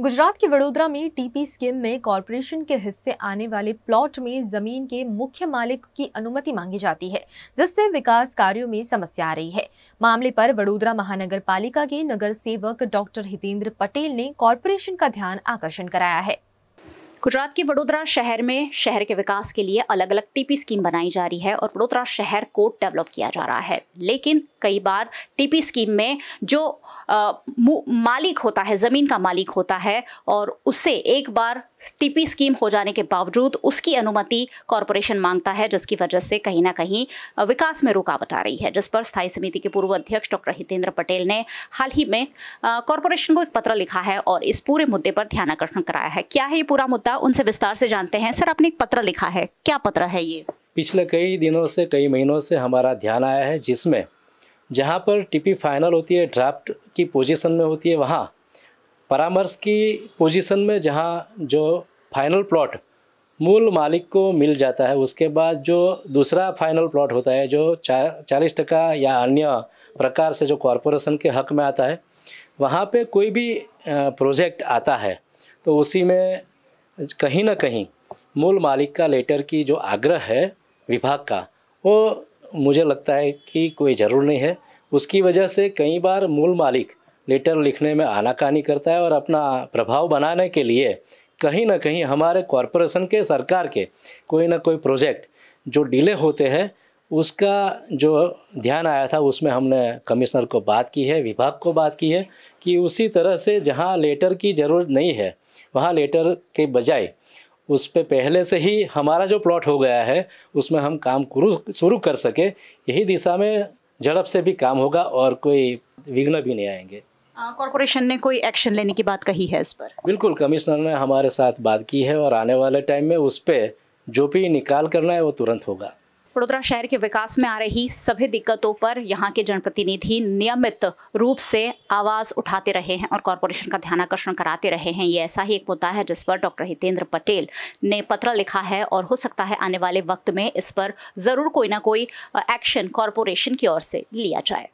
गुजरात के वडोदरा में TP scheme में कॉरपोरेशन के हिस्से आने वाले प्लॉट में जमीन के मुख्य मालिक की अनुमति मांगी जाती है जिससे विकास कार्यों में समस्या आ रही है मामले पर वडोदरा महानगर पालिका के नगर सेवक डॉक्टर हितेंद्र पटेल ने कॉरपोरेशन का ध्यान आकर्षण कराया है गुजरात के वडोदरा शहर में शहर के विकास के लिए अलग अलग टीपी स्कीम बनाई जा रही है और वडोदरा शहर को डेवलप किया जा रहा है लेकिन कई बार टीपी स्कीम में जो आ, मालिक होता है ज़मीन का मालिक होता है और उससे एक बार टीपी स्कीम हो जाने के बावजूद उसकी अनुमति कॉरपोरेशन मांगता है जिसकी वजह से कहीं ना कहीं विकास में रुकावट आ रही है जिस पर स्थायी समिति के पूर्व अध्यक्ष डॉक्टर हितेंद्र पटेल ने हाल ही में कॉरपोरेशन को एक पत्र लिखा है और इस पूरे मुद्दे पर ध्यान आकर्षण कराया है क्या है ये पूरा मुद्दा उनसे विस्तार से जानते हैं सर आपने एक पत्र लिखा है क्या पत्र है ये पिछले कई दिनों से कई महीनों से हमारा ध्यान आया है जिसमें जहाँ पर टीपी फाइनल होती है ड्राफ्ट की पोजीशन में होती है वहाँ परामर्श की पोजीशन में जहां जो फाइनल प्लॉट मूल मालिक को मिल जाता है उसके बाद जो दूसरा फाइनल प्लॉट होता है जो चा, चालीस टका या अन्य प्रकार से जो कॉरपोरेशन के हक में आता है वहाँ पे कोई भी प्रोजेक्ट आता है तो उसी में कहीं ना कहीं मूल मालिक का लेटर की जो आग्रह है विभाग का वो मुझे लगता है कि कोई ज़रूर नहीं है उसकी वजह से कई बार मूल मालिक लेटर लिखने में आनाकानी करता है और अपना प्रभाव बनाने के लिए कहीं ना कहीं हमारे कॉरपोरेशन के सरकार के कोई ना कोई प्रोजेक्ट जो डिले होते हैं उसका जो ध्यान आया था उसमें हमने कमिश्नर को बात की है विभाग को बात की है कि उसी तरह से जहाँ लेटर की ज़रूरत नहीं है वहाँ लेटर के बजाय उस पर पहले से ही हमारा जो प्लॉट हो गया है उसमें हम काम शुरू कर सके यही दिशा में झड़प से भी काम होगा और कोई विघ्न भी नहीं आएंगे कॉरपोरेशन ने कोई एक्शन लेने की बात कही है इस पर बिल्कुल कमिश्नर ने हमारे साथ बात की है और आने वाले टाइम में उस पर जो भी निकाल करना है वो तुरंत होगा वडोदरा शहर के विकास में आ रही सभी दिक्कतों पर यहाँ के जनप्रतिनिधि नियमित रूप से आवाज़ उठाते रहे हैं और कॉरपोरेशन का ध्यान आकर्षण कराते रहे हैं ये ऐसा ही एक मुद्दा है जिस पर डॉक्टर हितेंद्र पटेल ने पत्र लिखा है और हो सकता है आने वाले वक्त में इस पर ज़रूर कोई ना कोई एक्शन कॉरपोरेशन की ओर से लिया जाए